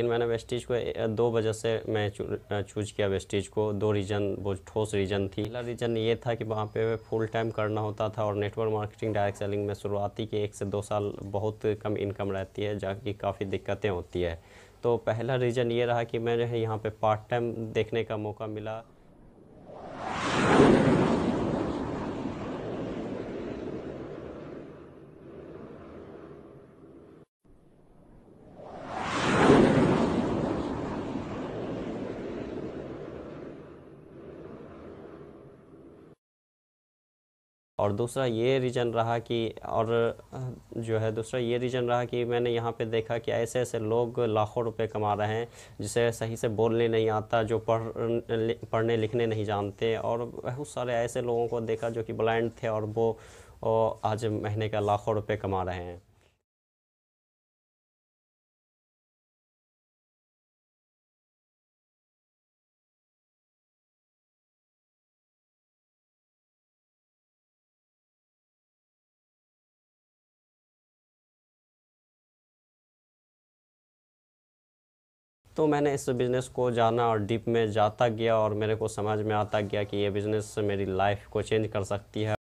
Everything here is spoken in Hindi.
लेकिन मैंने वेस्टीज को दो वजह से मैं चूज किया वेस्टीज को दो रीज़न वो ठोस रीज़न थी पहला रीज़न ये था कि वहाँ पे फुल टाइम करना होता था और नेटवर्क मार्केटिंग डायरेक्ट सेलिंग में शुरुआती के एक से दो साल बहुत कम इनकम रहती है की काफ़ी दिक्कतें होती है तो पहला रीज़न ये रहा कि मैं यहाँ पर पार्ट टाइम देखने का मौका मिला और दूसरा ये रीज़न रहा कि और जो है दूसरा ये रीज़न रहा कि मैंने यहाँ पे देखा कि ऐसे ऐसे लोग लाखों रुपए कमा रहे हैं जिसे सही से बोलने नहीं आता जो पढ़ पढ़ने लिखने नहीं जानते और बहुत सारे ऐसे लोगों को देखा जो कि ब्लाइंड थे और वो आज महीने का लाखों रुपए कमा रहे हैं तो मैंने इस बिज़नेस को जाना और डीप में जाता गया और मेरे को समझ में आता गया कि ये बिज़नेस मेरी लाइफ को चेंज कर सकती है